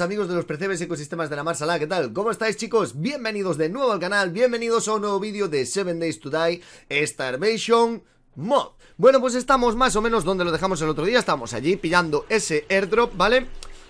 amigos de los percebes ecosistemas de la Marsala, ¿qué tal? ¿Cómo estáis chicos? Bienvenidos de nuevo al canal, bienvenidos a un nuevo vídeo de 7 Days to Die Starvation Mod Bueno, pues estamos más o menos donde lo dejamos el otro día, estamos allí pillando ese airdrop, ¿vale?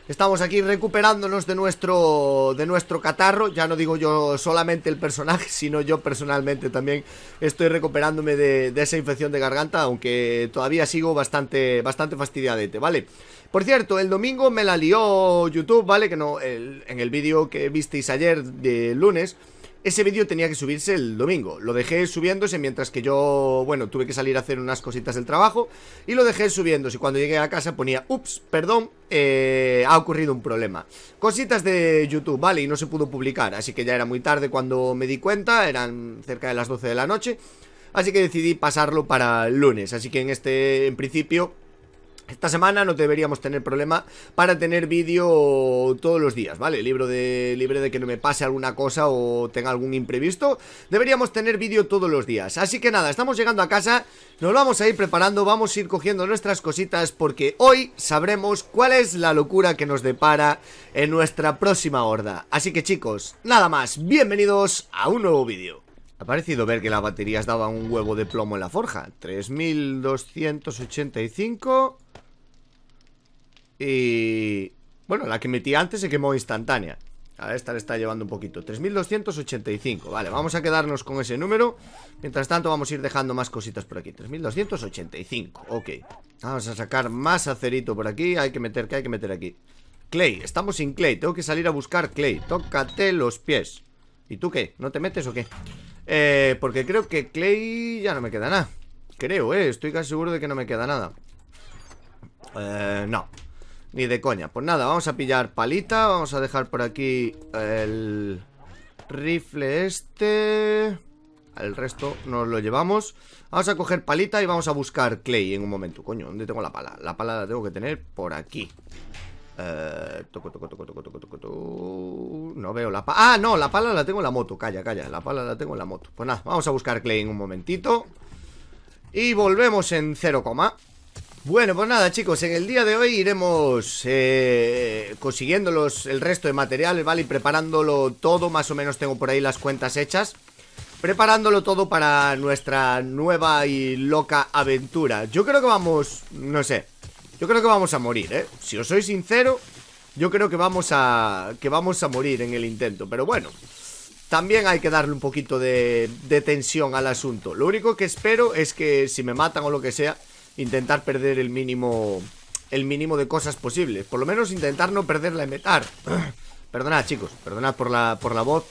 Estamos aquí recuperándonos de nuestro, de nuestro catarro, ya no digo yo solamente el personaje, sino yo personalmente también estoy recuperándome de, esa infección de garganta, aunque todavía sigo bastante, bastante fastidiadete, ¿vale? vale por cierto, el domingo me la lió YouTube, ¿vale? Que no, en el vídeo que visteis ayer de lunes, ese vídeo tenía que subirse el domingo. Lo dejé subiéndose mientras que yo, bueno, tuve que salir a hacer unas cositas del trabajo y lo dejé subiéndose. Cuando llegué a casa ponía, ups, perdón, eh, ha ocurrido un problema. Cositas de YouTube, ¿vale? Y no se pudo publicar, así que ya era muy tarde cuando me di cuenta, eran cerca de las 12 de la noche. Así que decidí pasarlo para el lunes. Así que en este, en principio, esta semana no deberíamos tener problema para tener vídeo todos los días, ¿vale? Libro de, libre de que no me pase alguna cosa o tenga algún imprevisto. Deberíamos tener vídeo todos los días. Así que nada, estamos llegando a casa, nos vamos a ir preparando, vamos a ir cogiendo nuestras cositas porque hoy sabremos cuál es la locura que nos depara en nuestra próxima horda. Así que chicos, nada más, bienvenidos a un nuevo vídeo. Ha parecido ver que las baterías daban un huevo de plomo en la forja. 3285... Y... Bueno, la que metí antes se quemó instantánea. A esta le está llevando un poquito 3285, vale, vamos a quedarnos con ese número Mientras tanto vamos a ir dejando más cositas por aquí 3285, ok Vamos a sacar más acerito por aquí Hay que meter, ¿qué hay que meter aquí Clay, estamos sin Clay, tengo que salir a buscar Clay Tócate los pies ¿Y tú qué? ¿No te metes o qué? Eh, porque creo que Clay ya no me queda nada Creo, eh, estoy casi seguro de que no me queda nada Eh, no ni de coña Pues nada, vamos a pillar palita Vamos a dejar por aquí el rifle este El resto nos lo llevamos Vamos a coger palita y vamos a buscar clay en un momento Coño, ¿dónde tengo la pala? La pala la tengo que tener por aquí eh, toco, toco, toco, toco, toco, toco, No veo la pala Ah, no, la pala la tengo en la moto Calla, calla, la pala la tengo en la moto Pues nada, vamos a buscar clay en un momentito Y volvemos en cero coma bueno, pues nada, chicos, en el día de hoy iremos eh, consiguiendo el resto de materiales, ¿vale? Y preparándolo todo, más o menos tengo por ahí las cuentas hechas. Preparándolo todo para nuestra nueva y loca aventura. Yo creo que vamos, no sé, yo creo que vamos a morir, ¿eh? Si os soy sincero, yo creo que vamos a, que vamos a morir en el intento, pero bueno... También hay que darle un poquito de tensión al asunto. Lo único que espero es que si me matan o lo que sea, intentar perder el mínimo el mínimo de cosas posibles. Por lo menos intentar no perder la metar. perdonad, chicos, perdonad por la, por la voz,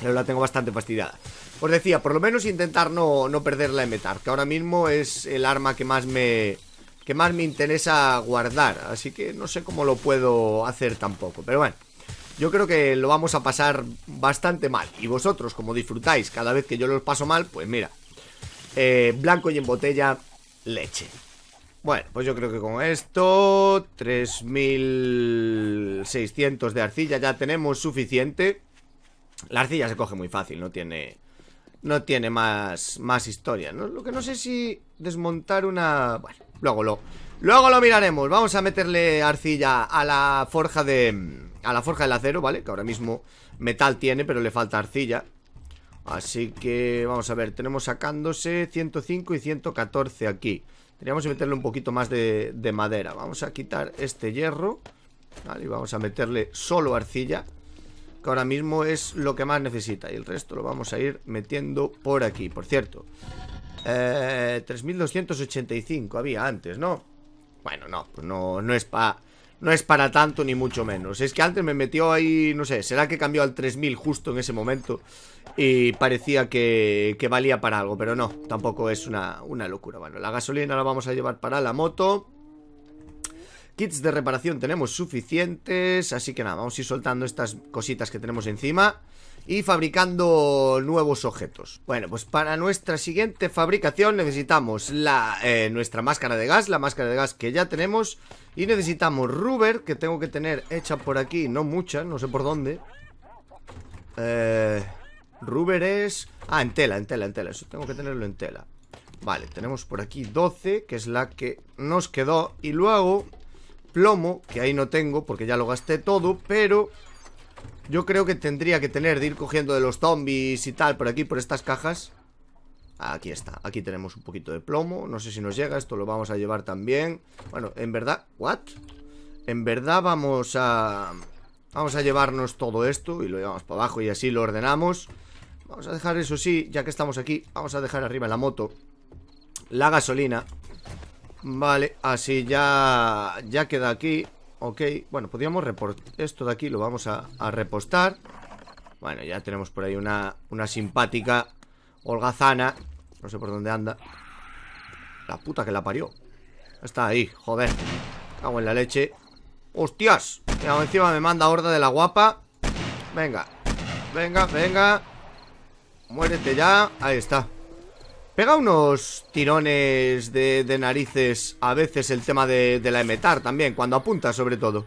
pero la tengo bastante fastidiada. Os decía, por lo menos intentar no, no perder la emetar, que ahora mismo es el arma que más me que más me interesa guardar, así que no sé cómo lo puedo hacer tampoco, pero bueno. Yo creo que lo vamos a pasar bastante mal. Y vosotros, como disfrutáis cada vez que yo lo paso mal, pues mira. Eh, blanco y en botella leche. Bueno, pues yo creo que con esto, 3600 de arcilla ya tenemos suficiente. La arcilla se coge muy fácil, no tiene no tiene más, más historia, ¿no? Lo que no sé si desmontar una... Bueno, luego lo, luego lo miraremos. Vamos a meterle arcilla a la forja de... A la forja del acero, ¿vale? Que ahora mismo metal tiene, pero le falta arcilla. Así que vamos a ver, tenemos sacándose 105 y 114 aquí. Teníamos que meterle un poquito más de, madera. Vamos a quitar este hierro. y vamos a meterle solo arcilla. Que ahora mismo es lo que más necesita. Y el resto lo vamos a ir metiendo por aquí. Por cierto, 3285 eh, había antes, ¿no? Bueno, no, pues no, no es para no es para tanto ni mucho menos. Es que antes me metió ahí, no sé, será que cambió al 3000 justo en ese momento y parecía que, que valía para algo, pero no, tampoco es una, una, locura. Bueno, la gasolina la vamos a llevar para la moto. Kits de reparación tenemos suficientes, así que nada, vamos a ir soltando estas cositas que tenemos encima y fabricando nuevos objetos. Bueno, pues para nuestra siguiente fabricación necesitamos la, eh, nuestra máscara de gas, la máscara de gas que ya tenemos, y necesitamos rubber, que tengo que tener hecha por aquí, no mucha, no sé por dónde. Eh, rubber es... Ah, en tela, en tela, en tela, eso tengo que tenerlo en tela. Vale, tenemos por aquí 12, que es la que nos quedó, y luego plomo, que ahí no tengo porque ya lo gasté todo, pero yo creo que tendría que tener de ir cogiendo de los zombies y tal por aquí, por estas cajas. Aquí está, aquí tenemos un poquito de plomo No sé si nos llega, esto lo vamos a llevar también Bueno, en verdad, ¿what? En verdad vamos a... Vamos a llevarnos todo esto Y lo llevamos para abajo y así lo ordenamos Vamos a dejar eso sí, ya que estamos aquí Vamos a dejar arriba la moto La gasolina Vale, así ya... Ya queda aquí Ok, bueno, podríamos reportar esto de aquí, lo vamos a, repostar. Bueno, ya tenemos por ahí una, una simpática holgazana. No sé por dónde anda. La puta que la parió. Está ahí, joder. Cago en la leche. ¡Hostias! Mira, encima me manda horda de la guapa. Venga, venga, venga. Muérete ya. Ahí está. Pega unos tirones de, narices a veces el tema de, la emetar también, cuando apuntas sobre todo.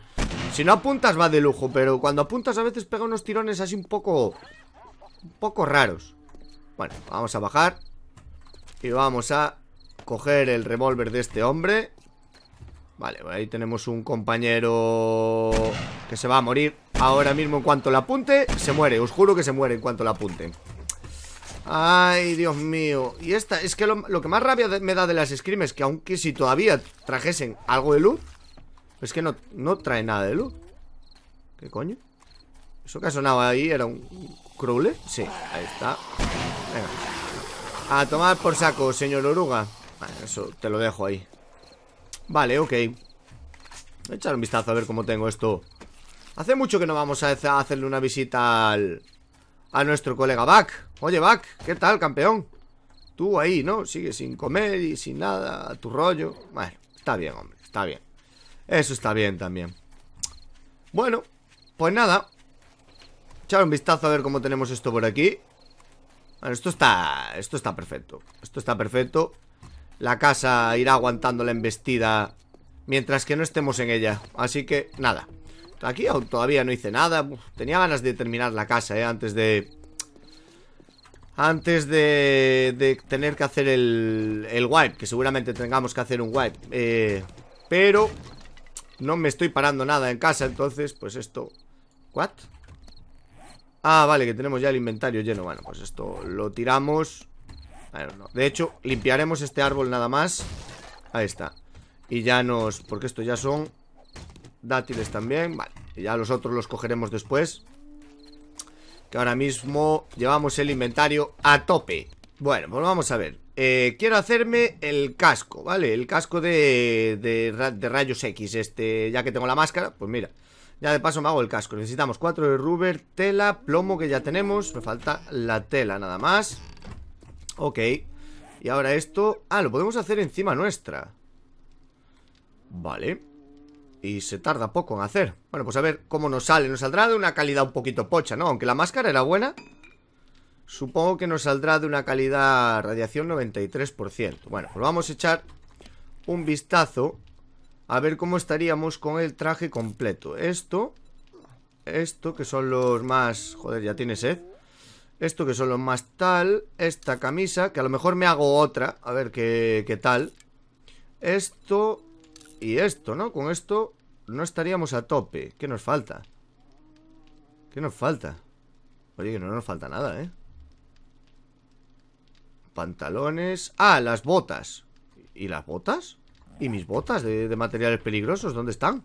Si no apuntas va de lujo, pero cuando apuntas a veces pega unos tirones así un poco... Un poco raros. Bueno, vamos a bajar. Y vamos a coger el revólver de este hombre. Vale, pues ahí tenemos un compañero que se va a morir ahora mismo en cuanto le apunte. Se muere, os juro que se muere en cuanto le apunte. Ay, Dios mío Y esta, es que lo, que más rabia me da de las scrims, que aunque si todavía trajesen algo de luz Es que no, no trae nada de luz ¿Qué coño? ¿Eso que ha sonado ahí era un, crule. Sí, ahí está Venga A tomar por saco, señor oruga eso te lo dejo ahí Vale, ok Voy a echar un vistazo a ver cómo tengo esto Hace mucho que no vamos a hacerle una visita al... A nuestro colega Back Oye, Back, ¿qué tal, campeón? Tú ahí, ¿no? Sigue sin comer y sin nada, a tu rollo. Bueno, está bien, hombre, está bien. Eso está bien también. Bueno, pues nada. Echar un vistazo a ver cómo tenemos esto por aquí. Bueno, esto está, esto está perfecto. Esto está perfecto. La casa irá aguantando la embestida mientras que no estemos en ella. Así que, nada. Aquí todavía no hice nada. tenía ganas de terminar la casa, ¿eh? Antes de antes de, tener que hacer el, el, wipe, que seguramente tengamos que hacer un wipe. Eh, pero no me estoy parando nada en casa, entonces, pues esto... ¿What? Ah, vale, que tenemos ya el inventario lleno. Bueno, pues esto lo tiramos. De hecho, limpiaremos este árbol nada más. Ahí está. Y ya nos... Porque estos ya son dátiles también. Vale. Y ya los otros los cogeremos después. Que ahora mismo llevamos el inventario a tope Bueno, pues vamos a ver eh, Quiero hacerme el casco, ¿vale? El casco de, de, rayos X Este, ya que tengo la máscara, pues mira Ya de paso me hago el casco Necesitamos cuatro de rubber, tela, plomo que ya tenemos Me falta la tela nada más Ok Y ahora esto... Ah, lo podemos hacer encima nuestra Vale y se tarda poco en hacer Bueno, pues a ver cómo nos sale Nos saldrá de una calidad un poquito pocha, ¿no? Aunque la máscara era buena Supongo que nos saldrá de una calidad radiación 93% Bueno, pues vamos a echar un vistazo A ver cómo estaríamos con el traje completo Esto Esto, que son los más... Joder, ya tiene sed Esto que son los más tal Esta camisa, que a lo mejor me hago otra A ver qué, qué tal Esto y esto, ¿no? Con esto no estaríamos a tope. ¿Qué nos falta? ¿Qué nos falta? Oye, que no nos falta nada, ¿eh? Pantalones... Ah, las botas. ¿Y las botas? ¿Y mis botas de, de materiales peligrosos? ¿Dónde están?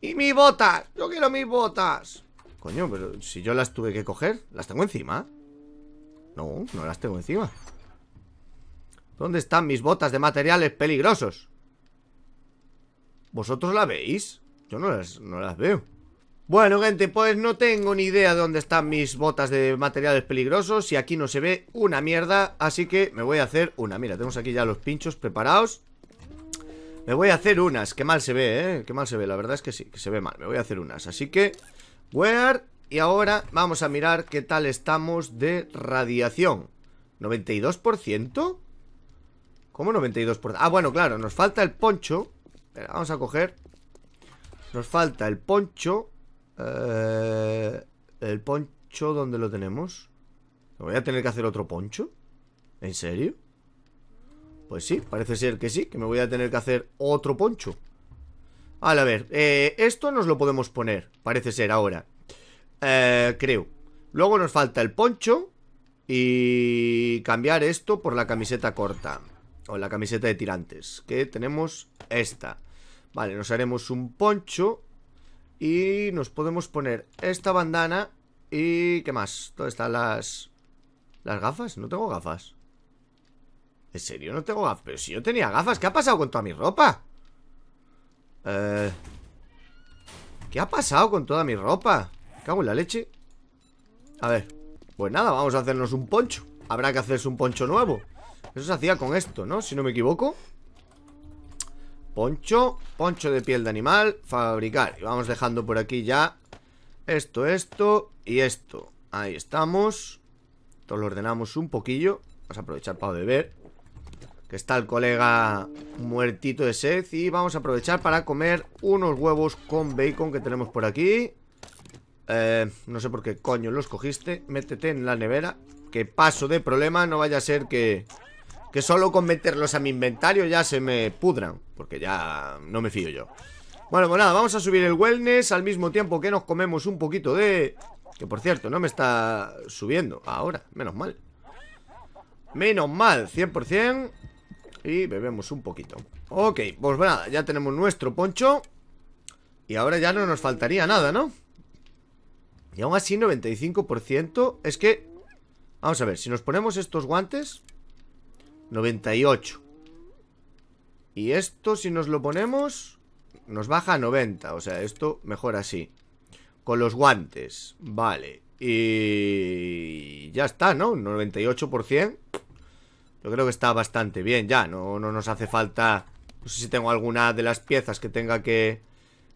¡Y mis botas! ¡Yo quiero mis botas! Coño, pero si yo las tuve que coger ¿Las tengo encima? No, no las tengo encima ¿Dónde están mis botas de materiales peligrosos? ¿Vosotros la veis? Yo no las, no las veo Bueno, gente, pues no tengo ni idea de dónde están mis botas de materiales peligrosos Y aquí no se ve una mierda Así que me voy a hacer una Mira, tenemos aquí ya los pinchos preparados Me voy a hacer unas qué mal se ve, ¿eh? Que mal se ve, la verdad es que sí, que se ve mal Me voy a hacer unas, así que... Where... Y ahora vamos a mirar qué tal estamos de radiación ¿92%? ¿Cómo 92%? Ah, bueno, claro, nos falta el poncho vamos a coger. Nos falta el poncho. Eh, el poncho, ¿dónde lo tenemos? ¿Voy a tener que hacer otro poncho? ¿En serio? Pues sí, parece ser que sí, que me voy a tener que hacer otro poncho. a ver, eh, esto nos lo podemos poner, parece ser ahora. Eh, creo. Luego nos falta el poncho y cambiar esto por la camiseta corta. O la camiseta de tirantes, que tenemos esta. Vale, nos haremos un poncho y nos podemos poner esta bandana y... ¿qué más? ¿Dónde están las... las gafas? No tengo gafas. ¿En serio no tengo gafas? Pero si yo tenía gafas, ¿qué ha pasado con toda mi ropa? Eh... ¿Qué ha pasado con toda mi ropa? Me cago en la leche. A ver. Pues nada, vamos a hacernos un poncho. Habrá que hacerse un poncho nuevo. Eso se hacía con esto, ¿no? Si no me equivoco. Poncho, poncho de piel de animal, fabricar. Y vamos dejando por aquí ya esto, esto y esto. Ahí estamos. Esto lo ordenamos un poquillo. Vamos a aprovechar para beber. Que está el colega muertito de sed. Y vamos a aprovechar para comer unos huevos con bacon que tenemos por aquí. Eh, no sé por qué coño los cogiste. Métete en la nevera. Que paso de problema. No vaya a ser que que solo con meterlos a mi inventario ya se me pudran Porque ya no me fío yo Bueno, pues nada, vamos a subir el wellness Al mismo tiempo que nos comemos un poquito de... Que por cierto, no me está subiendo Ahora, menos mal Menos mal, 100% Y bebemos un poquito Ok, pues nada, ya tenemos nuestro poncho Y ahora ya no nos faltaría nada, ¿no? Y aún así 95% Es que... Vamos a ver, si nos ponemos estos guantes 98. Y esto, si nos lo ponemos, nos baja a 90. O sea, esto mejor así. Con los guantes. Vale. Y ya está, ¿no? 98%. Yo creo que está bastante bien ya. No, no nos hace falta... No sé si tengo alguna de las piezas que tenga que,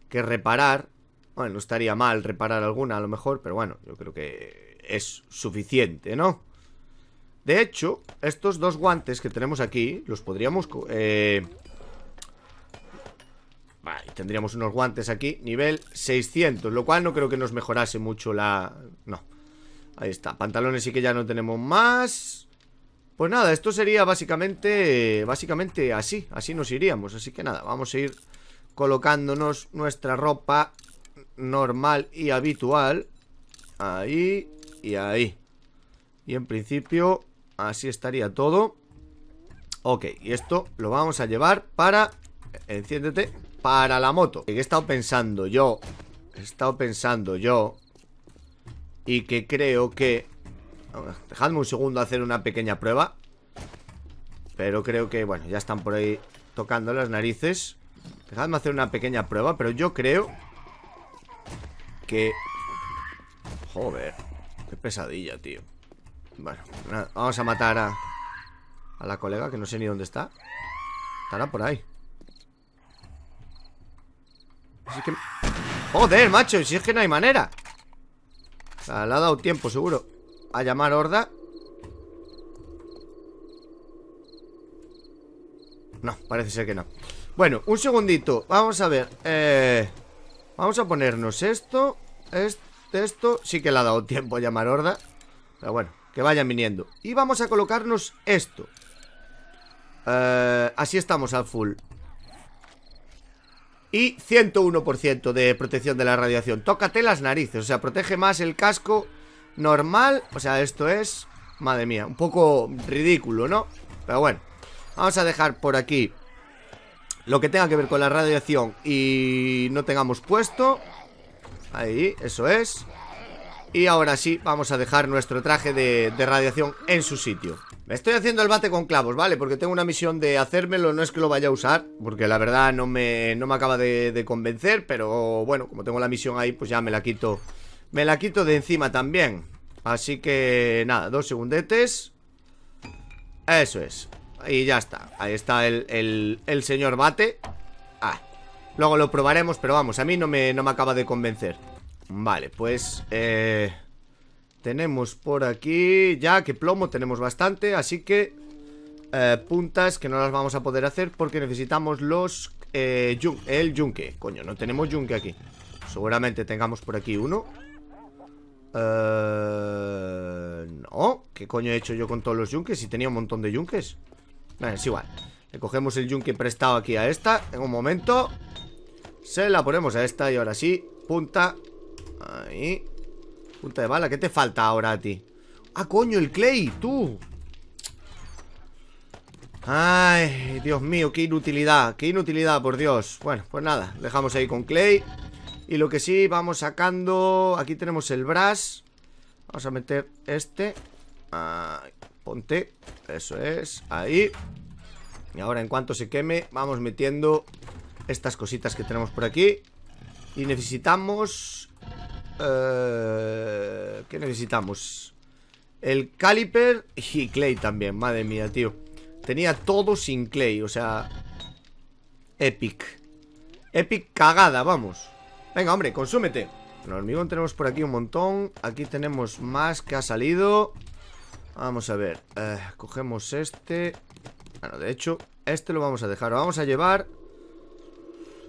que reparar. Bueno, no estaría mal reparar alguna a lo mejor, pero bueno, yo creo que es suficiente, ¿no? De hecho, estos dos guantes que tenemos aquí Los podríamos... Eh, vale, tendríamos unos guantes aquí Nivel 600 Lo cual no creo que nos mejorase mucho la... No Ahí está Pantalones sí que ya no tenemos más Pues nada, esto sería básicamente... Básicamente así Así nos iríamos Así que nada, vamos a ir colocándonos nuestra ropa normal y habitual Ahí y ahí Y en principio Así estaría todo Ok, y esto lo vamos a llevar para... Enciéndete Para la moto He estado pensando yo He estado pensando yo Y que creo que... Dejadme un segundo hacer una pequeña prueba Pero creo que, bueno, ya están por ahí tocando las narices Dejadme hacer una pequeña prueba Pero yo creo Que... Joder Qué pesadilla, tío bueno, vamos a matar a, la colega que no sé ni dónde está. Estará por ahí. que... Joder, macho, si es que no hay manera. O ah, le ha dado tiempo, seguro. A llamar horda. No, parece ser que no. Bueno, un segundito. Vamos a ver. Eh, vamos a ponernos esto. Este, esto. Sí que le ha dado tiempo a llamar horda. Pero bueno, que vayan viniendo Y vamos a colocarnos esto eh, Así estamos al full Y 101% de protección de la radiación Tócate las narices, o sea, protege más el casco normal O sea, esto es, madre mía, un poco ridículo, ¿no? Pero bueno, vamos a dejar por aquí Lo que tenga que ver con la radiación Y no tengamos puesto Ahí, eso es y ahora sí, vamos a dejar nuestro traje de, radiación en su sitio Me estoy haciendo el bate con clavos, ¿vale? Porque tengo una misión de hacérmelo, no es que lo vaya a usar Porque la verdad no me, no me acaba de, convencer Pero bueno, como tengo la misión ahí, pues ya me la quito Me la quito de encima también Así que nada, dos segundetes Eso es Y ya está, ahí está el, el, señor bate Ah, luego lo probaremos Pero vamos, a mí no me, no me acaba de convencer Vale, pues... Eh, tenemos por aquí... Ya que plomo tenemos bastante, así que... Eh, puntas que no las vamos a poder hacer porque necesitamos los... Eh, el yunque. Coño, no tenemos yunque aquí. Seguramente tengamos por aquí uno. no, ¿qué coño he hecho yo con todos los yunques? Si tenía un montón de yunques Vale, es igual Le cogemos el yunque prestado aquí a esta En un momento Se la ponemos a esta y ahora sí Punta Ahí Punta de bala, ¿qué te falta ahora a ti? Ah, coño, el clay, tú Ay, Dios mío, qué inutilidad Qué inutilidad, por Dios Bueno, pues nada, dejamos ahí con clay Y lo que sí, vamos sacando Aquí tenemos el brass Vamos a meter este ponte Eso es, ahí Y ahora en cuanto se queme, vamos metiendo Estas cositas que tenemos por aquí Y necesitamos eh, ¿Qué necesitamos? El caliper y clay también, madre mía, tío Tenía todo sin clay, o sea Epic Epic cagada, vamos Venga, hombre, consúmete hormigón tenemos por aquí un montón Aquí tenemos más que ha salido Vamos a ver eh, Cogemos este Bueno, de hecho, este lo vamos a dejar vamos a llevar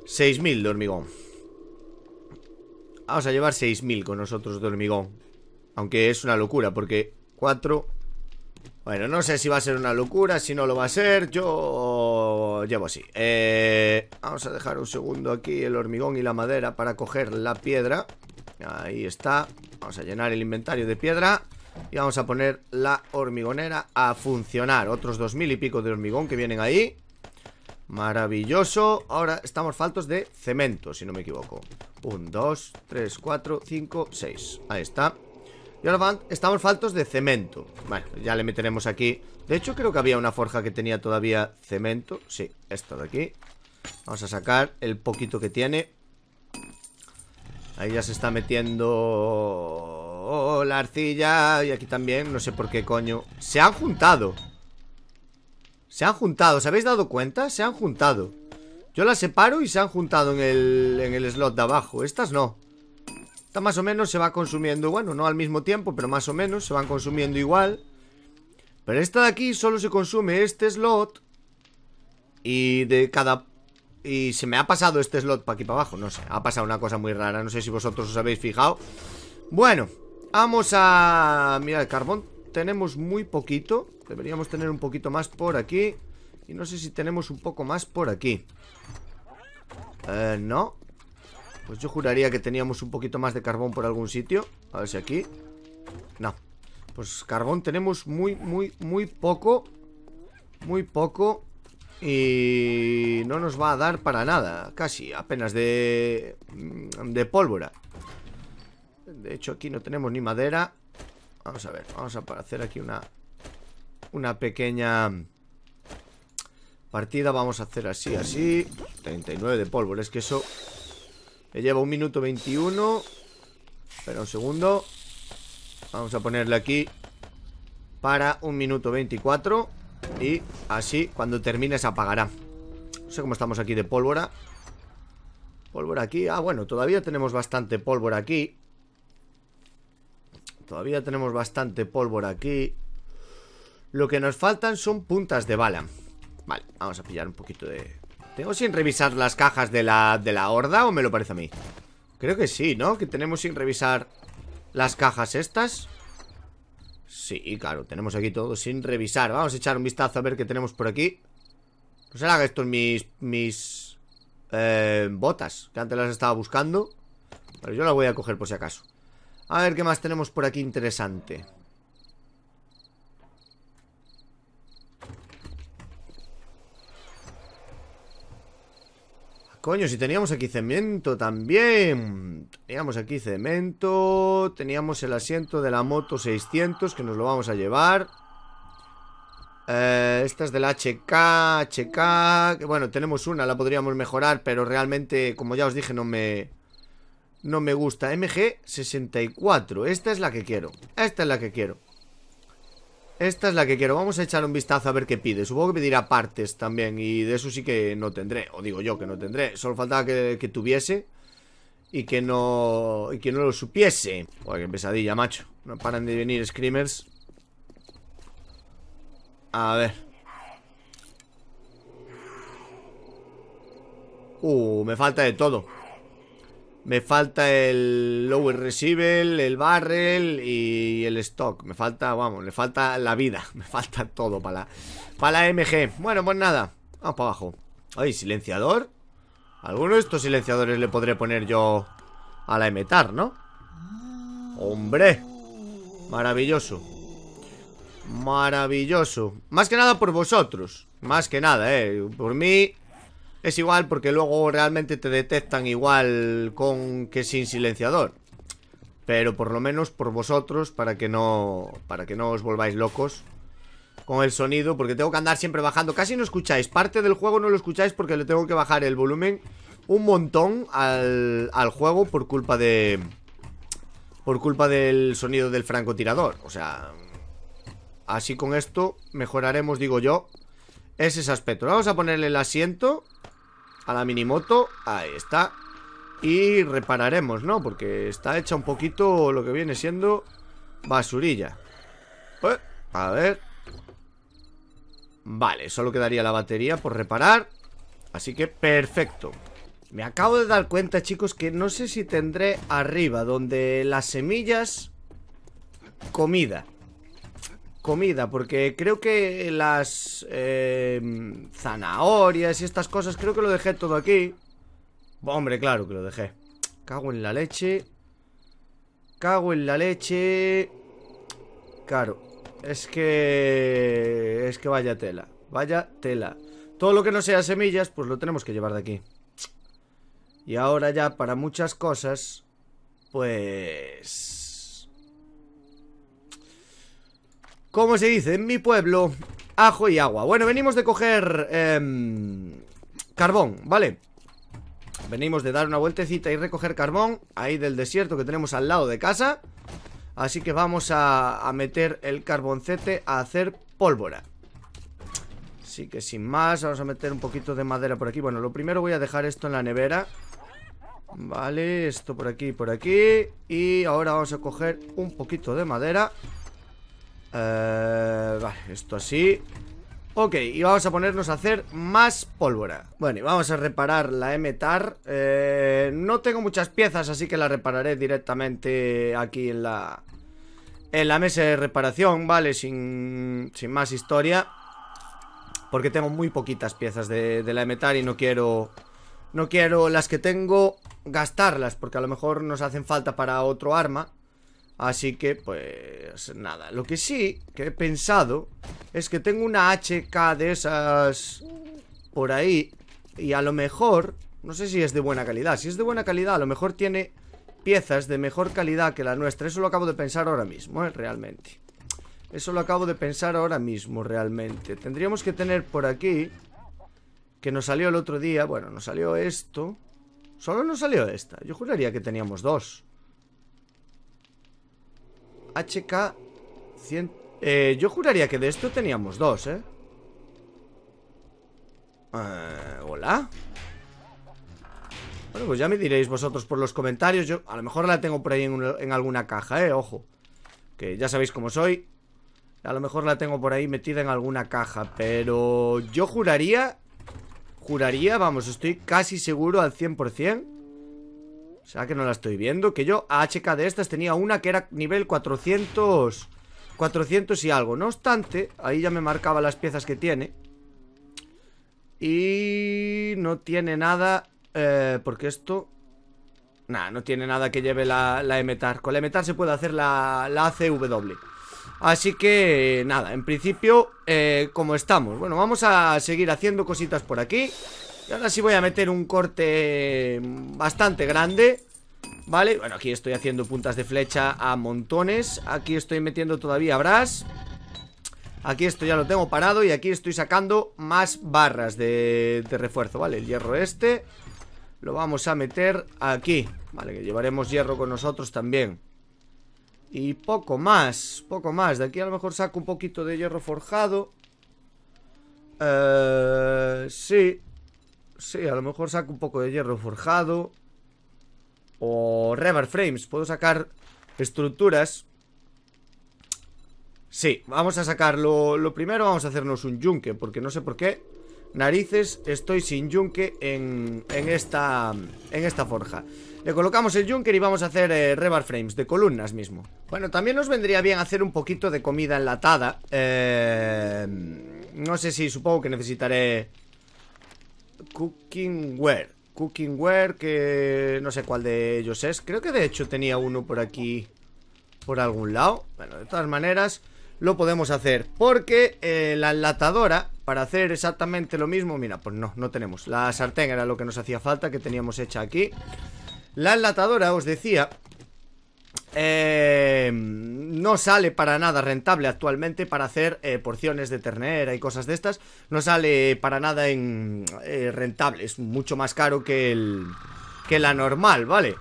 6.000 de hormigón Vamos a llevar 6.000 con nosotros de hormigón. Aunque es una locura, porque 4... Bueno, no sé si va a ser una locura, si no lo va a ser. Yo llevo así. Eh, vamos a dejar un segundo aquí el hormigón y la madera para coger la piedra. Ahí está. Vamos a llenar el inventario de piedra. Y vamos a poner la hormigonera a funcionar. Otros 2.000 y pico de hormigón que vienen ahí. Maravilloso. Ahora estamos faltos de cemento, si no me equivoco. 1, 2, 3, 4, 5, seis Ahí está Y ahora estamos faltos de cemento Bueno, ya le meteremos aquí De hecho creo que había una forja que tenía todavía cemento Sí, esto de aquí Vamos a sacar el poquito que tiene Ahí ya se está metiendo oh, la arcilla Y aquí también, no sé por qué coño Se han juntado Se han juntado, ¿os habéis dado cuenta? Se han juntado yo las separo y se han juntado en el, slot de abajo. Estas no. Esta más o menos se va consumiendo, bueno, no al mismo tiempo, pero más o menos se van consumiendo igual. Pero esta de aquí solo se consume este slot y de cada... Y se me ha pasado este slot para aquí para abajo, no sé, ha pasado una cosa muy rara, no sé si vosotros os habéis fijado. Bueno, vamos a... Mira, el carbón tenemos muy poquito, deberíamos tener un poquito más por aquí. Y no sé si tenemos un poco más por aquí eh, no Pues yo juraría que teníamos un poquito más de carbón por algún sitio A ver si aquí No Pues carbón tenemos muy, muy, muy poco Muy poco Y no nos va a dar para nada Casi, apenas de... Mm, de pólvora De hecho aquí no tenemos ni madera Vamos a ver, vamos a hacer aquí una... Una pequeña Partida vamos a hacer así, así 39 de pólvora, es que eso Me lleva un minuto 21 Espera un segundo Vamos a ponerle aquí Para un minuto 24 Y así cuando termine se apagará No sé cómo estamos aquí de pólvora Pólvora aquí, ah bueno, todavía tenemos bastante pólvora aquí Todavía tenemos bastante pólvora aquí Lo que nos faltan son puntas de bala Vale, vamos a pillar un poquito de... ¿Tengo sin revisar las cajas de la, horda o me lo parece a mí? Creo que sí, ¿no? Que tenemos sin revisar las cajas estas Sí, claro, tenemos aquí todo sin revisar Vamos a echar un vistazo a ver qué tenemos por aquí No será que esto mis... mis... Eh, botas Que antes las estaba buscando Pero yo las voy a coger por si acaso A ver qué más tenemos por aquí interesante Coño, si teníamos aquí cemento también Teníamos aquí cemento Teníamos el asiento de la moto 600 Que nos lo vamos a llevar eh, Esta es de la HK HK Bueno, tenemos una, la podríamos mejorar Pero realmente, como ya os dije, no me... No me gusta MG 64 Esta es la que quiero Esta es la que quiero esta es la que quiero. Vamos a echar un vistazo a ver qué pide. Supongo que pedirá partes también. Y de eso sí que no tendré. O digo yo que no tendré. Solo faltaba que, tuviese. Y que no. Y que no lo supiese. Joder, qué pesadilla, macho. No paran de venir screamers. A ver. Uh, me falta de todo. Me falta el lower receiver, el barrel y el stock. Me falta, vamos, le falta la vida. Me falta todo para la, para la MG. Bueno, pues nada. Vamos para abajo. Ay, silenciador. Alguno de estos silenciadores le podré poner yo a la mtar ¿no? ¡Hombre! Maravilloso. Maravilloso. Más que nada por vosotros. Más que nada, ¿eh? Por mí es igual porque luego realmente te detectan igual con que sin silenciador. Pero por lo menos por vosotros, para que no, para que no os volváis locos con el sonido, porque tengo que andar siempre bajando. Casi no escucháis, parte del juego no lo escucháis porque le tengo que bajar el volumen un montón al, juego por culpa de... Por culpa del sonido del francotirador, o sea... Así con esto mejoraremos, digo yo, ese aspecto. Vamos a ponerle el asiento a la minimoto. Ahí está. Y repararemos, ¿no? Porque está hecha un poquito lo que viene siendo basurilla. Pues, a ver. Vale, solo quedaría la batería por reparar. Así que perfecto. Me acabo de dar cuenta, chicos, que no sé si tendré arriba, donde las semillas, comida comida, porque creo que las em, zanahorias y estas cosas, creo que lo dejé todo aquí. Hombre, claro que lo dejé. Cago en la leche. Cago en la leche. Claro, es que... Es que vaya tela, vaya tela. Todo lo que no sea semillas, pues lo tenemos que llevar de aquí. Y ahora ya para muchas cosas, pues... Como se dice en mi pueblo, ajo y agua Bueno, venimos de coger em, carbón, ¿vale? Venimos de dar una vueltecita y recoger carbón Ahí del desierto que tenemos al lado de casa Así que vamos a, meter el carboncete a hacer pólvora Así que sin más, vamos a meter un poquito de madera por aquí Bueno, lo primero voy a dejar esto en la nevera Vale, esto por aquí, y por aquí Y ahora vamos a coger un poquito de madera eh, vale, esto así Ok, y vamos a ponernos a hacer más pólvora Bueno, y vamos a reparar la MTAR eh, No tengo muchas piezas, así que la repararé directamente aquí en la... En la mesa de reparación, ¿vale? Sin, más historia Porque tengo muy poquitas piezas de, de la MTAR y no quiero... No quiero las que tengo gastarlas Porque a lo mejor nos hacen falta para otro arma Así que, pues, nada Lo que sí que he pensado Es que tengo una HK de esas Por ahí Y a lo mejor, no sé si es de buena calidad Si es de buena calidad, a lo mejor tiene Piezas de mejor calidad que la nuestra Eso lo acabo de pensar ahora mismo, ¿eh? realmente Eso lo acabo de pensar ahora mismo, realmente Tendríamos que tener por aquí Que nos salió el otro día Bueno, nos salió esto Solo nos salió esta Yo juraría que teníamos dos HK 100... Eh, yo juraría que de esto teníamos dos, ¿eh? eh hola Bueno, pues ya me diréis vosotros por los comentarios Yo a lo mejor la tengo por ahí en, en alguna caja, eh, ojo Que ya sabéis cómo soy A lo mejor la tengo por ahí metida en alguna caja Pero yo juraría Juraría, vamos, estoy casi seguro al 100% o sea que no la estoy viendo. Que yo HK de estas tenía una que era nivel 400... 400 y algo. No obstante, ahí ya me marcaba las piezas que tiene. Y... No tiene nada... Eh, porque esto... nada no tiene nada que lleve la, la MTAR. Con la MTAR se puede hacer la, la ACW. Así que nada, en principio, eh, como estamos. Bueno, vamos a seguir haciendo cositas por aquí. Y ahora sí voy a meter un corte bastante grande Vale, bueno, aquí estoy haciendo puntas de flecha a montones Aquí estoy metiendo todavía bras. Aquí esto ya lo tengo parado y aquí estoy sacando más barras de, de refuerzo, ¿vale? El hierro este lo vamos a meter aquí Vale, que llevaremos hierro con nosotros también Y poco más, poco más De aquí a lo mejor saco un poquito de hierro forjado eh, Sí, Sí, a lo mejor saco un poco de hierro forjado. O Rebar Frames. Puedo sacar estructuras. Sí, vamos a sacarlo. Lo primero vamos a hacernos un yunque. Porque no sé por qué. Narices, estoy sin yunque en, en esta, en esta forja. Le colocamos el Junker y vamos a hacer eh, rebar frames de columnas mismo. Bueno, también nos vendría bien hacer un poquito de comida enlatada. Eh, no sé si supongo que necesitaré Cookingware. Cookingware, que no sé cuál de ellos es. Creo que de hecho tenía uno por aquí, por algún lado. Bueno, de todas maneras, lo podemos hacer. Porque eh, la enlatadora, para hacer exactamente lo mismo... Mira, pues no, no tenemos. La sartén era lo que nos hacía falta, que teníamos hecha aquí. La enlatadora, os decía, Em, no sale para nada rentable actualmente para hacer eh, porciones de ternera y cosas de estas. No sale para nada en eh, rentable. Es mucho más caro que el que la normal, ¿vale?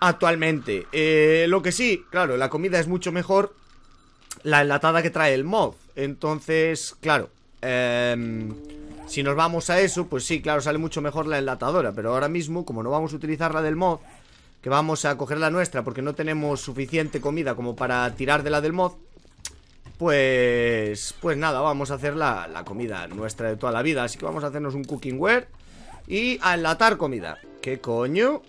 Actualmente. Eh, lo que sí, claro, la comida es mucho mejor la enlatada que trae el mod. Entonces, claro. Em, si nos vamos a eso, pues sí, claro, sale mucho mejor la enlatadora. Pero ahora mismo, como no vamos a utilizar la del mod que vamos a coger la nuestra porque no tenemos suficiente comida como para tirar de la del mod, pues, pues nada, vamos a hacer la, comida nuestra de toda la vida. Así que vamos a hacernos un cookingware y a enlatar comida. ¿Qué coño?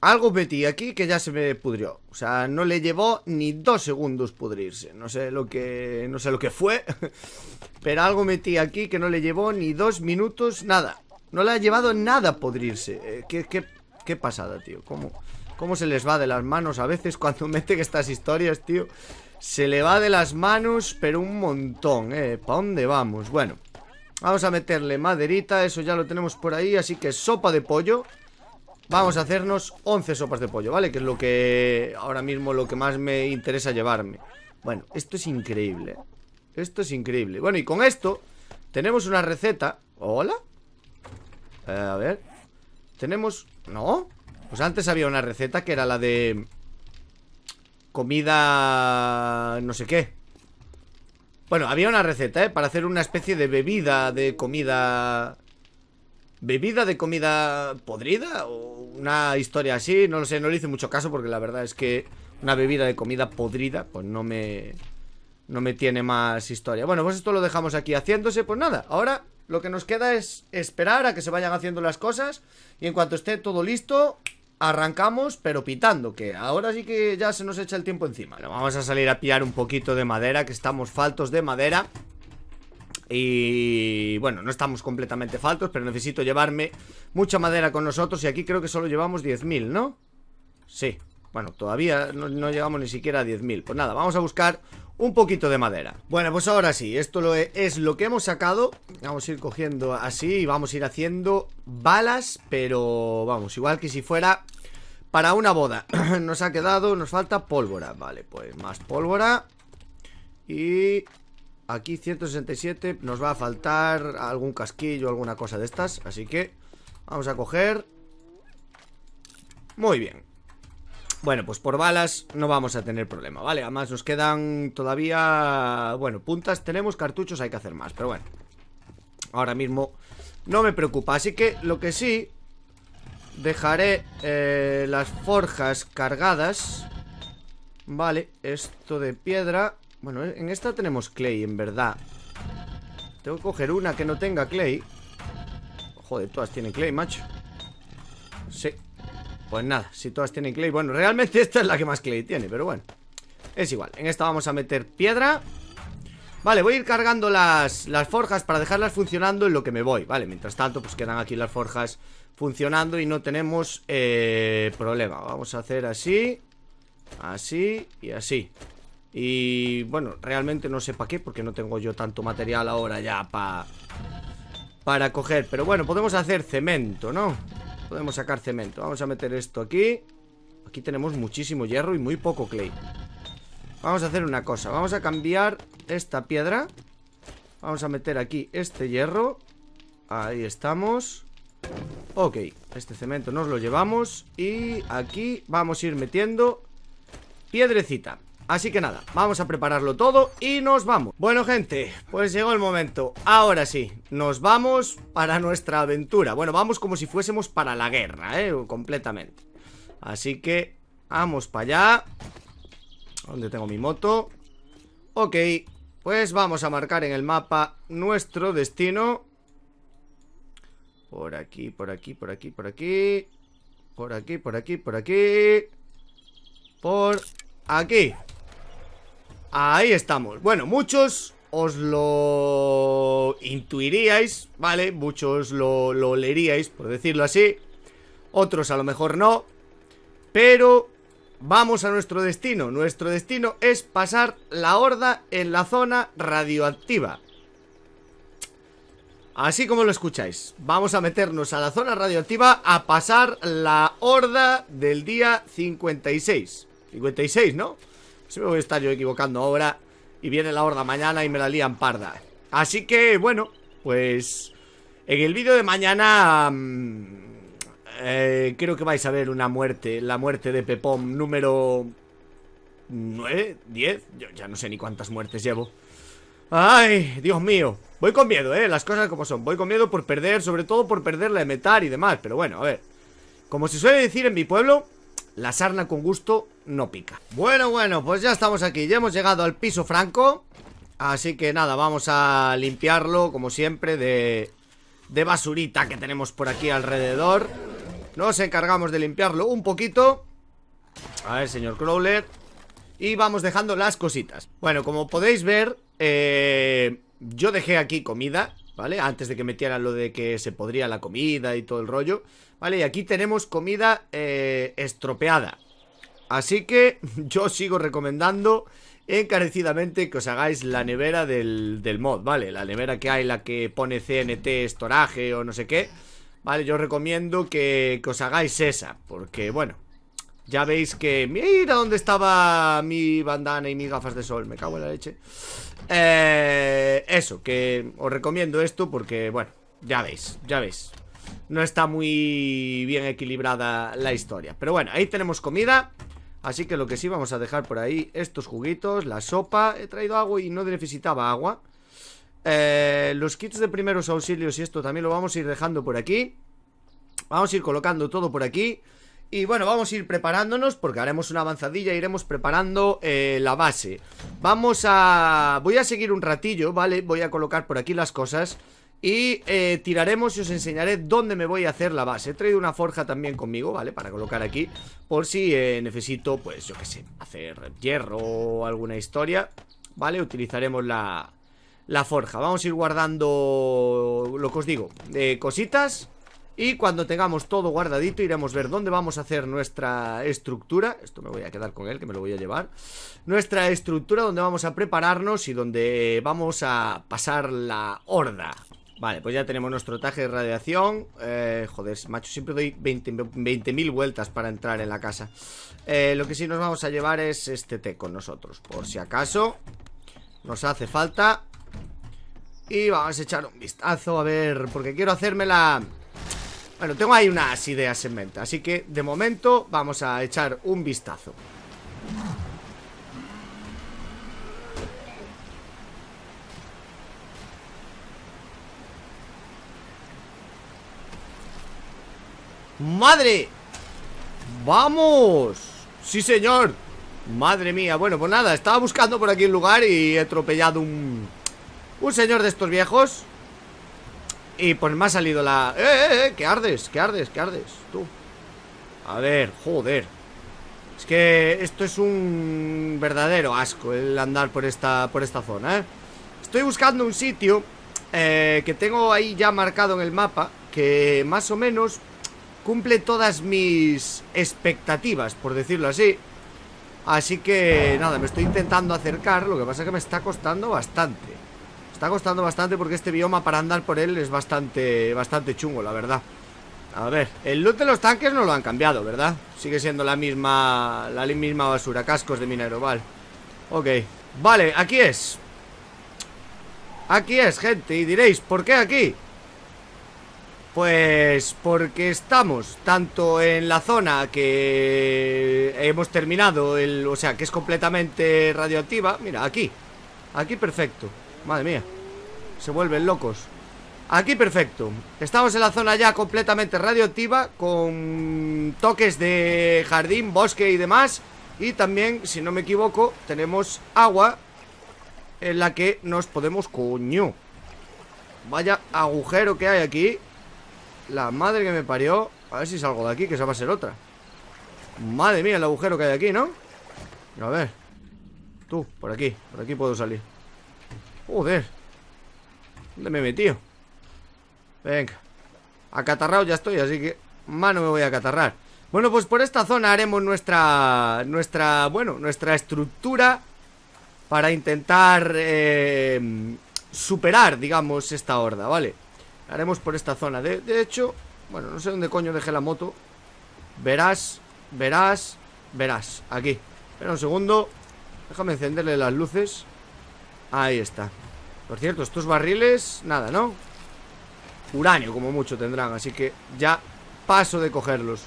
Algo metí aquí que ya se me pudrió. O sea, no le llevó ni dos segundos pudrirse. No sé lo que. No sé lo que fue. Pero algo metí aquí que no le llevó ni dos minutos nada. No le ha llevado nada a pudrirse. Eh, qué, qué, qué pasada, tío. ¿Cómo? cómo se les va de las manos a veces cuando meten estas historias, tío. Se le va de las manos, pero un montón, ¿eh? ¿Para dónde vamos? Bueno, vamos a meterle maderita, eso ya lo tenemos por ahí, así que sopa de pollo. Vamos a hacernos 11 sopas de pollo, ¿vale? Que es lo que ahora mismo lo que más me interesa llevarme. Bueno, esto es increíble. ¿eh? Esto es increíble. Bueno, y con esto tenemos una receta. ¿Hola? Eh, a ver. Tenemos... ¿No? Pues antes había una receta que era la de... Comida... No sé qué. Bueno, había una receta, ¿eh? Para hacer una especie de bebida de comida... ¿Bebida de comida podrida? O una historia así, no lo sé, no le hice mucho caso porque la verdad es que una bebida de comida podrida, pues no me... No me tiene más historia. Bueno, pues esto lo dejamos aquí haciéndose, pues nada, ahora lo que nos queda es esperar a que se vayan haciendo las cosas y en cuanto esté todo listo, Arrancamos, pero pitando, que ahora sí que ya se nos echa el tiempo encima. vamos a salir a pillar un poquito de madera, que estamos faltos de madera. Y bueno, no estamos completamente faltos, pero necesito llevarme mucha madera con nosotros. Y aquí creo que solo llevamos 10.000, ¿no? Sí. Bueno, todavía no, llevamos ni siquiera 10.000. Pues nada, vamos a buscar un poquito de madera Bueno, pues ahora sí, esto lo es, es lo que hemos sacado Vamos a ir cogiendo así y vamos a ir haciendo balas Pero vamos, igual que si fuera para una boda Nos ha quedado, nos falta pólvora Vale, pues más pólvora Y aquí 167 nos va a faltar algún casquillo, alguna cosa de estas Así que vamos a coger Muy bien bueno, pues por balas no vamos a tener problema, ¿vale? Además nos quedan todavía... Bueno, puntas tenemos, cartuchos hay que hacer más, pero bueno. Ahora mismo no me preocupa, así que lo que sí... Dejaré eh, las forjas cargadas Vale, esto de piedra Bueno, en esta tenemos clay, en verdad Tengo que coger una que no tenga clay Joder, todas tienen clay, macho Sí, pues nada, si todas tienen clay Bueno, realmente esta es la que más clay tiene, pero bueno Es igual, en esta vamos a meter piedra Vale, voy a ir cargando las, las forjas para dejarlas funcionando en lo que me voy Vale, mientras tanto pues quedan aquí las forjas funcionando y no tenemos eh, problema Vamos a hacer así, así y así Y bueno, realmente no sé para qué porque no tengo yo tanto material ahora ya para... Para coger, pero bueno, podemos hacer cemento, ¿no? Podemos sacar cemento Vamos a meter esto aquí Aquí tenemos muchísimo hierro y muy poco clay Vamos a hacer una cosa Vamos a cambiar esta piedra Vamos a meter aquí este hierro Ahí estamos Ok, este cemento nos lo llevamos Y aquí vamos a ir metiendo Piedrecita Así que nada, vamos a prepararlo todo y nos vamos Bueno gente, pues llegó el momento Ahora sí, nos vamos para nuestra aventura Bueno, vamos como si fuésemos para la guerra, eh, completamente Así que vamos para allá Donde tengo mi moto? Ok, pues vamos a marcar en el mapa nuestro destino Por aquí, por aquí, por aquí, por aquí Por aquí, por aquí, por aquí Por aquí Ahí estamos. Bueno, muchos os lo intuiríais, ¿vale? Muchos lo, leeríais, por decirlo así. Otros a lo mejor no. Pero vamos a nuestro destino. Nuestro destino es pasar la horda en la zona radioactiva. Así como lo escucháis, vamos a meternos a la zona radioactiva a pasar la horda del día 56. 56, ¿no? Si me voy a estar yo equivocando ahora Y viene la horda mañana y me la lían parda Así que, bueno, pues... En el vídeo de mañana... Mm, eh, creo que vais a ver una muerte La muerte de Pepón número... 9, 10 Yo ya no sé ni cuántas muertes llevo Ay, Dios mío Voy con miedo, eh, las cosas como son Voy con miedo por perder, sobre todo por perder la Emetar y demás Pero bueno, a ver Como se suele decir en mi pueblo la sarna con gusto no pica Bueno, bueno, pues ya estamos aquí Ya hemos llegado al piso franco Así que nada, vamos a limpiarlo Como siempre de, basurita que tenemos por aquí alrededor Nos encargamos de limpiarlo un poquito A ver, señor Crowler Y vamos dejando las cositas Bueno, como podéis ver eh, Yo dejé aquí comida ¿vale? Antes de que metieran lo de que se podría la comida y todo el rollo, ¿vale? Y aquí tenemos comida eh, estropeada. Así que yo sigo recomendando encarecidamente que os hagáis la nevera del, mod, ¿vale? La nevera que hay, la que pone CNT, estoraje o no sé qué, ¿vale? Yo recomiendo que, que os hagáis esa, porque bueno, ya veis que... Mira dónde estaba mi bandana y mis gafas de sol. Me cago en la leche. Eh, eso, que os recomiendo esto porque, bueno, ya veis, ya veis. No está muy bien equilibrada la historia. Pero bueno, ahí tenemos comida. Así que lo que sí vamos a dejar por ahí, estos juguitos, la sopa. He traído agua y no necesitaba agua. Eh, los kits de primeros auxilios y esto también lo vamos a ir dejando por aquí. Vamos a ir colocando todo por aquí. Y bueno, vamos a ir preparándonos porque haremos una avanzadilla, e iremos preparando eh, la base. Vamos a... Voy a seguir un ratillo, ¿vale? Voy a colocar por aquí las cosas y eh, tiraremos y os enseñaré dónde me voy a hacer la base He traído una forja también conmigo, ¿vale? Para colocar aquí Por si eh, necesito, pues yo qué sé, hacer hierro o alguna historia ¿Vale? Utilizaremos la, la forja Vamos a ir guardando, lo que os digo Cositas y cuando tengamos todo guardadito iremos ver dónde vamos a hacer nuestra estructura Esto me voy a quedar con él, que me lo voy a llevar Nuestra estructura donde vamos a prepararnos y donde vamos a pasar la horda Vale, pues ya tenemos nuestro traje de radiación eh, Joder, macho, siempre doy 20.000 vueltas para entrar en la casa eh, Lo que sí nos vamos a llevar es este té con nosotros Por si acaso nos hace falta Y vamos a echar un vistazo, a ver, porque quiero hacerme la... Bueno, tengo ahí unas ideas en mente Así que, de momento, vamos a echar un vistazo ¡Madre! ¡Vamos! ¡Sí, señor! Madre mía, bueno, pues nada Estaba buscando por aquí un lugar y he atropellado un... Un señor de estos viejos y pues me ha salido la... ¡Eh, eh, eh! ¡Que ardes, que ardes, que ardes! Tú. A ver, joder. Es que esto es un verdadero asco el andar por esta, por esta zona, ¿eh? Estoy buscando un sitio eh, que tengo ahí ya marcado en el mapa que más o menos cumple todas mis expectativas, por decirlo así. Así que nada, me estoy intentando acercar, lo que pasa es que me está costando bastante. Está costando bastante porque este bioma para andar por él es bastante, bastante chungo, la verdad. A ver, el loot de los tanques no lo han cambiado, ¿verdad? Sigue siendo la misma, la misma basura, cascos de minero, vale. Ok, vale, aquí es. Aquí es, gente, y diréis, ¿por qué aquí? Pues porque estamos tanto en la zona que hemos terminado, el, o sea, que es completamente radioactiva. Mira, aquí. Aquí perfecto. Madre mía. Se vuelven locos Aquí perfecto Estamos en la zona ya completamente radioactiva Con toques de jardín, bosque y demás Y también, si no me equivoco, tenemos agua En la que nos podemos... ¡Coño! Vaya agujero que hay aquí La madre que me parió A ver si salgo de aquí, que esa va a ser otra Madre mía, el agujero que hay aquí, ¿no? A ver Tú, por aquí, por aquí puedo salir Joder ¿Dónde me he metido? Venga Acatarrado ya estoy, así que mano me voy a acatarrar Bueno, pues por esta zona haremos nuestra... Nuestra... Bueno, nuestra estructura Para intentar... Eh, superar, digamos, esta horda, ¿vale? Haremos por esta zona de, de hecho, bueno, no sé dónde coño dejé la moto Verás, verás, verás Aquí Espera un segundo Déjame encenderle las luces Ahí está por cierto, estos barriles, nada, ¿no? Uranio como mucho tendrán, así que ya paso de cogerlos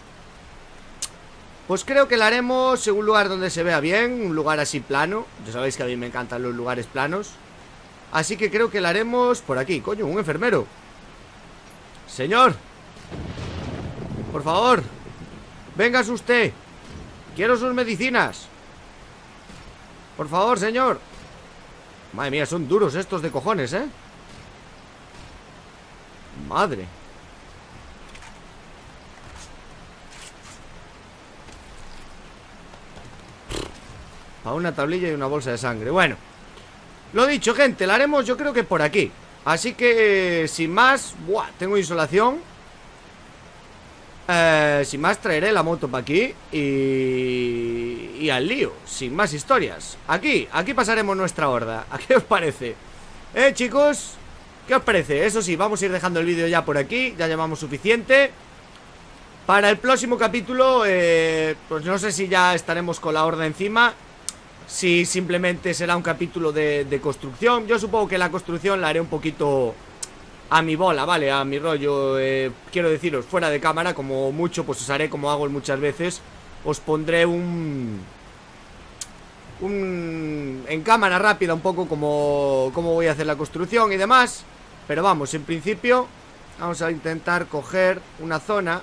Pues creo que la haremos en un lugar donde se vea bien Un lugar así plano Ya sabéis que a mí me encantan los lugares planos Así que creo que la haremos por aquí Coño, un enfermero Señor Por favor ¡Venga, usted Quiero sus medicinas Por favor, señor Madre mía, son duros estos de cojones, ¿eh? Madre Para una tablilla y una bolsa de sangre Bueno Lo dicho, gente, la haremos yo creo que por aquí Así que, sin más ¡buah! Tengo insolación eh, Sin más, traeré la moto para aquí Y y al lío, sin más historias. Aquí, aquí pasaremos nuestra horda. ¿A qué os parece? ¿Eh, chicos? ¿Qué os parece? Eso sí, vamos a ir dejando el vídeo ya por aquí, ya llevamos suficiente. Para el próximo capítulo, eh, pues no sé si ya estaremos con la horda encima, si simplemente será un capítulo de, construcción. Yo supongo que la construcción la haré un poquito a mi bola, ¿vale? A mi rollo, eh, quiero deciros, fuera de cámara, como mucho, pues os haré como hago muchas veces os pondré un... Un... En cámara rápida un poco como... Cómo voy a hacer la construcción y demás. Pero vamos, en principio vamos a intentar coger una zona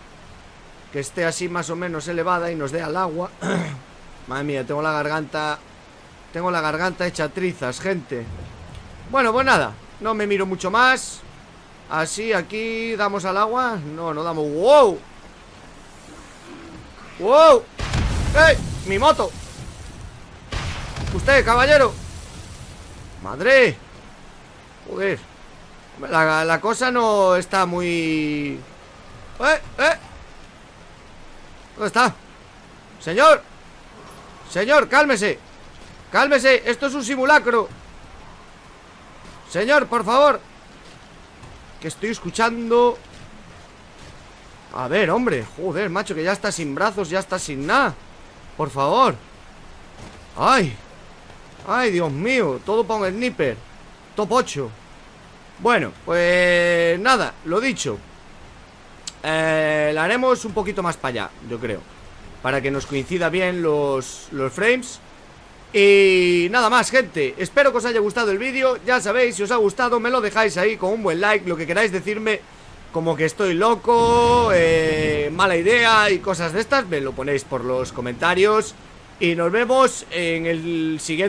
que esté así más o menos elevada y nos dé al agua. Madre mía, tengo la garganta... Tengo la garganta hecha trizas, gente. Bueno, pues nada. No me miro mucho más. Así, aquí damos al agua. No, no damos... ¡Wow! ¡Wow! ¡Eh! ¡Mi moto! ¡Usted, caballero! ¡Madre! Joder la, cosa no está muy... ¡Eh! ¡Eh! ¿Dónde está? ¡Señor! ¡Señor, cálmese! ¡Cálmese! ¡Esto es un simulacro! ¡Señor, por favor! Que estoy escuchando a ver, hombre, joder, macho, que ya está sin brazos, ya está sin nada Por favor Ay Ay, Dios mío, todo para un sniper Top 8 Bueno, pues nada, lo dicho eh, La haremos un poquito más para allá, yo creo Para que nos coincida bien los, los frames y nada más, gente Espero que os haya gustado el vídeo Ya sabéis, si os ha gustado me lo dejáis ahí con un buen like Lo que queráis decirme como que estoy loco, eh, mala idea y cosas de estas, me lo ponéis por los comentarios. Y nos vemos en el siguiente.